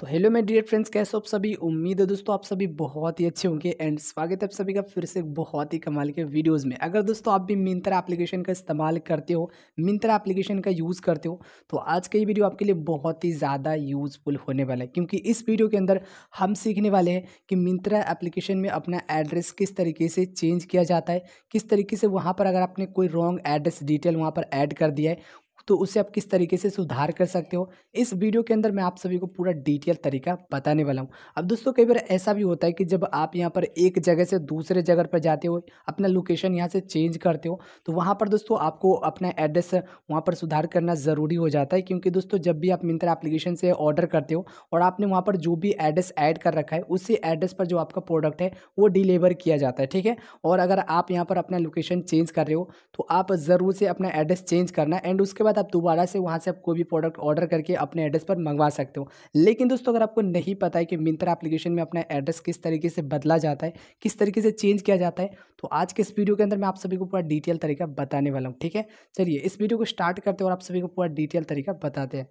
तो हेलो मेरे dear friends कैसे हो आप सभी उम्मीद है दोस्तों आप सभी बहुत ही अच्छे होंगे एंड स्वागत है आप सभी का फिर से बहुत ही कमाल के वीडियोस में अगर दोस्तों आप भी मिंत्रा एप्लीकेशन का इस्तेमाल करते हो मिंत्रा एप्लीकेशन का यूज़ करते हो तो आज का ये वीडियो आपके लिए बहुत ही ज़्यादा यूज़फुल होने वाला है क्योंकि इस वीडियो के अंदर हम सीखने वाले हैं कि मिंत्रा एप्लीकेशन में अपना एड्रेस किस तरीके से चेंज किया जाता है किस तरीके से वहाँ पर अगर आपने कोई रॉन्ग एड्रेस डिटेल वहाँ पर ऐड कर दिया है तो उसे आप किस तरीके से सुधार कर सकते हो इस वीडियो के अंदर मैं आप सभी को पूरा डिटेल तरीका बताने वाला हूँ अब दोस्तों कई बार ऐसा भी होता है कि जब आप यहाँ पर एक जगह से दूसरे जगह पर जाते हो अपना लोकेशन यहाँ से चेंज करते हो तो वहाँ पर दोस्तों आपको अपना एड्रेस वहाँ पर सुधार करना ज़रूरी हो जाता है क्योंकि दोस्तों जब भी आप मिंत्रा एप्लीकेशन से ऑर्डर करते हो और आपने वहाँ पर जो भी एड्रेस ऐड कर रखा है उसी एड्रेस पर जो आपका प्रोडक्ट है वो डिलीवर किया जाता है ठीक है और अगर आप यहाँ पर अपना लोकेशन चेंज कर रहे हो तो आप ज़रूर से अपना एड्रेस चेंज करना एंड उसके बाद बाद आप दोबारा से वहाँ से आप कोई भी प्रोडक्ट ऑर्डर करके अपने एड्रेस पर मंगवा सकते हो लेकिन दोस्तों अगर आपको नहीं पता है कि मिंत्रा एप्लीकेशन में अपना एड्रेस किस तरीके से बदला जाता है किस तरीके से चेंज किया जाता है तो आज के इस वीडियो के अंदर मैं आप सभी को पूरा डिटेल तरीका बताने वाला हूँ ठीक है चलिए इस वीडियो को स्टार्ट करते हैं और आप सभी को पूरा डिटेल तरीका बताते हैं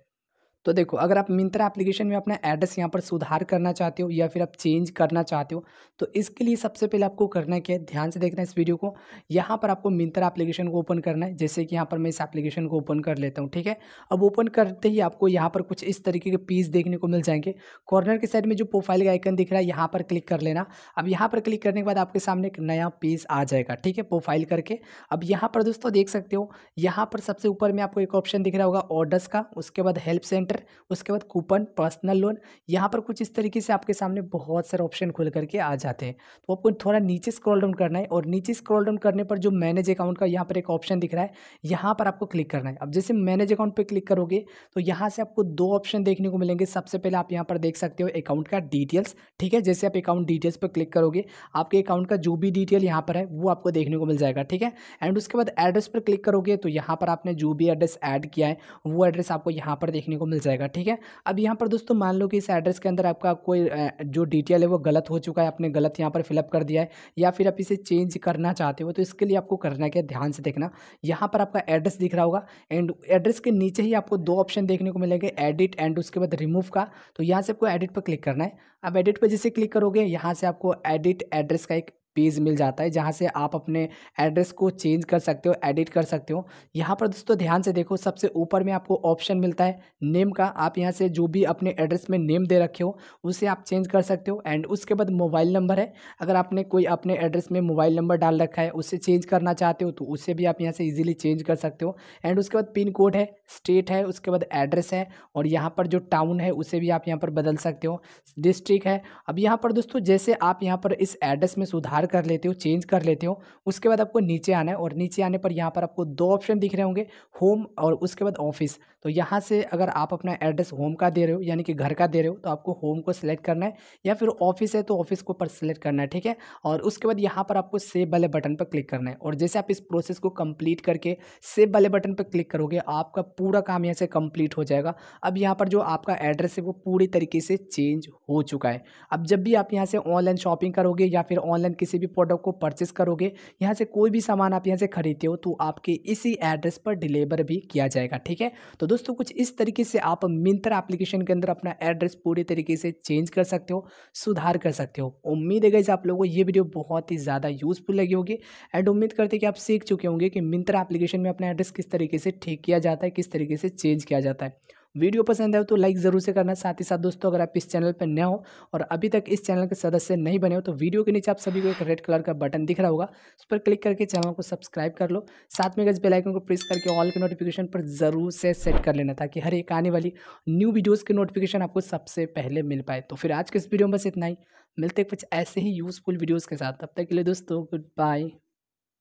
तो देखो अगर आप मिंत्रा एप्लीकेशन में अपना एड्रेस यहाँ पर सुधार करना चाहते हो या फिर आप चेंज करना चाहते हो तो इसके लिए सबसे पहले आपको करना क्या है ध्यान से देखना है इस वीडियो को यहाँ पर आपको मिंत्रा एप्लीकेशन को ओपन करना है जैसे कि यहाँ पर मैं इस एप्लीकेशन को ओपन कर लेता हूँ ठीक है अब ओपन करते ही आपको यहाँ पर कुछ इस तरीके के पेज देखने को मिल जाएंगे कॉर्नर के साइड में जो प्रोफाइल का आइकन दिख रहा है यहाँ पर क्लिक कर लेना अब यहाँ पर क्लिक करने के बाद आपके सामने एक नया पेज आ जाएगा ठीक है प्रोफाइल करके अब यहाँ पर दोस्तों देख सकते हो यहाँ पर सबसे ऊपर में आपको एक ऑप्शन दिख रहा होगा ऑर्डर्स का उसके बाद हेल्प सेंटर लेटर उसके बाद कूपन पर्सनल लोन यहाँ पर कुछ इस तरीके से आपके सामने बहुत सारे ऑप्शन खुल करके आ जाते हैं तो आपको थोड़ा नीचे स्क्रॉल डाउन करना है और नीचे स्क्रॉल डाउन करने पर जो मैनेज अकाउंट का यहाँ पर एक ऑप्शन दिख रहा है यहाँ पर आपको क्लिक करना है अब जैसे मैनेज अकाउंट पर क्लिक करोगे तो यहाँ से आपको दो ऑप्शन देखने को मिलेंगे सबसे पहले आप यहाँ पर देख सकते हो अकाउंट का डिटेल्स ठीक है जैसे आप अकाउंट डिटेल्स पर क्लिक करोगे आपके अकाउंट का जो भी डिटेल यहाँ पर है वो आपको देखने को मिल जाएगा ठीक है एंड उसके बाद एड्रेस पर क्लिक करोगे तो यहाँ पर आपने जो भी एड्रेस ऐड किया है वो एड्रेस आपको यहाँ पर देखने को मिल जाएगा ठीक है अब यहाँ पर दोस्तों मान लो कि इस एड्रेस के अंदर आपका कोई जो डिटेल है वो गलत हो चुका है आपने गलत यहाँ पर फिलअप कर दिया है या फिर आप इसे चेंज करना चाहते हो तो इसके लिए आपको करना क्या ध्यान से देखना यहाँ पर आपका एड्रेस दिख रहा होगा एंड एड्रेस के नीचे ही आपको दो ऑप्शन देखने को मिलेंगे एडिट एंड उसके बाद रिमूव का तो यहाँ से आपको एडिट पर क्लिक करना है अब एडिट पर जैसे क्लिक करोगे यहाँ से आपको एडिट एड्रेस का एक पेज मिल जाता है जहाँ से आप अपने एड्रेस को चेंज कर सकते हो एडिट कर सकते हो यहाँ पर दोस्तों ध्यान से देखो सबसे ऊपर में आपको ऑप्शन मिलता है नेम का आप यहाँ से जो भी अपने एड्रेस में नेम दे रखे हो उसे आप चेंज कर सकते हो एंड उसके बाद मोबाइल नंबर है अगर आपने कोई अपने एड्रेस में मोबाइल नंबर डाल रखा है उसे चेंज करना चाहते हो तो उसे भी आप यहाँ से ईजिली चेंज कर सकते हो एंड उसके बाद पिन कोड है स्टेट है उसके बाद एड्रेस है और यहाँ पर जो टाउन है उसे भी आप यहाँ पर बदल सकते हो डिस्ट्रिक्ट है अब यहाँ पर दोस्तों जैसे आप यहाँ पर इस एड्रेस में सुधार कर लेते हो चेंज कर लेते हो उसके बाद आपको नीचे आना है और नीचे आने पर यहाँ पर आपको दो ऑप्शन दिख रहे होंगे होम और उसके बाद ऑफिस तो यहाँ से अगर आप अपना एड्रेस होम का दे रहे हो यानी कि घर का दे रहे हो तो आपको होम को सिलेक्ट करना है या फिर ऑफिस है तो ऑफिस को पर सिलेक्ट करना है ठीक है और उसके बाद यहाँ पर आपको सेव वाले बटन पर क्लिक करना है और जैसे आप इस प्रोसेस को कंप्लीट करके सेव वाले बटन पर क्लिक करोगे आपका पूरा काम यहाँ से कंप्लीट हो जाएगा अब यहाँ पर जो आपका एड्रेस है वो पूरी तरीके से चेंज हो चुका है अब जब भी आप यहाँ से ऑनलाइन शॉपिंग करोगे या फिर ऑनलाइन किसी भी प्रोडक्ट को परचेस करोगे यहाँ से कोई भी सामान आप यहाँ से खरीदते हो तो आपके इसी एड्रेस पर डिलीवर भी किया जाएगा ठीक है तो दोस्तों कुछ इस तरीके से आप मिंत्रा एप्लीकेशन के अंदर अपना एड्रेस पूरी तरीके से चेंज कर सकते हो सुधार कर सकते हो उम्मीद है गई आप लोगों को ये वीडियो बहुत ही ज़्यादा यूज़फुल लगी होगी एंड उम्मीद करते कि आप सीख चुके होंगे कि मिंत्रा एप्लीकेशन में अपना एड्रेस किस तरीके से ठीक किया जाता है किस इस तरीके से चेंज किया जाता है वीडियो पसंद आए तो लाइक ज़रूर से करना साथ ही साथ दोस्तों अगर आप इस चैनल पर नए हो और अभी तक इस चैनल के सदस्य नहीं बने हो तो वीडियो के नीचे आप सभी को एक रेड कलर का बटन दिख रहा होगा उस पर क्लिक करके चैनल को सब्सक्राइब कर लो साथ में गज बेलाइकन को प्रेस करके ऑल के नोटिफिकेशन पर ज़रूर से सेट कर लेना ताकि हर एक आने वाली न्यू वीडियोज़ के नोटिफिकेशन आपको सबसे पहले मिल पाए तो फिर आज के इस वीडियो में बस इतना ही मिलते कुछ ऐसे ही यूज़फुल वीडियोज़ के साथ तब तक के लिए दोस्तों गुड बाय